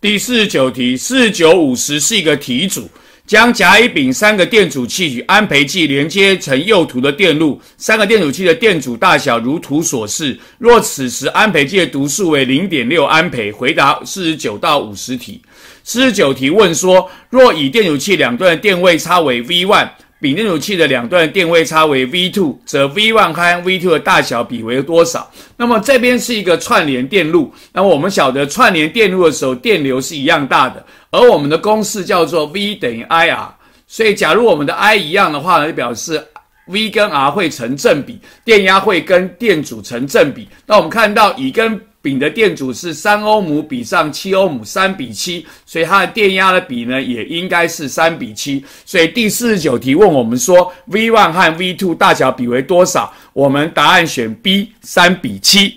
第四十九题，四十九五十是一个题组，将甲、乙、丙三个电阻器与安培计连接成右图的电路，三个电阻器的电阻大小如图所示。若此时安培计的读数为零点六安培，回答四十九到五十题。四十九题问说，若乙电阻器两端的电位差为 V one。比电阻器的两段电位差为 V two，则 V one 和 V two 的大小比为多少？那么这边是一个串联电路，那我们晓得串联电路的时候，电流是一样大的，而我们的公式叫做 V 等于 I R，所以假如我们的 I 一样的话，呢，就表示 V 跟 R 会成正比，电压会跟电阻成正比。那我们看到乙跟丙的电阻是三欧姆比上七欧姆，三比七，所以它的电压的比呢也应该是三比七。所以第四十九题问我们说，V one 和 V two 大小比为多少？我们答案选 B，三比七。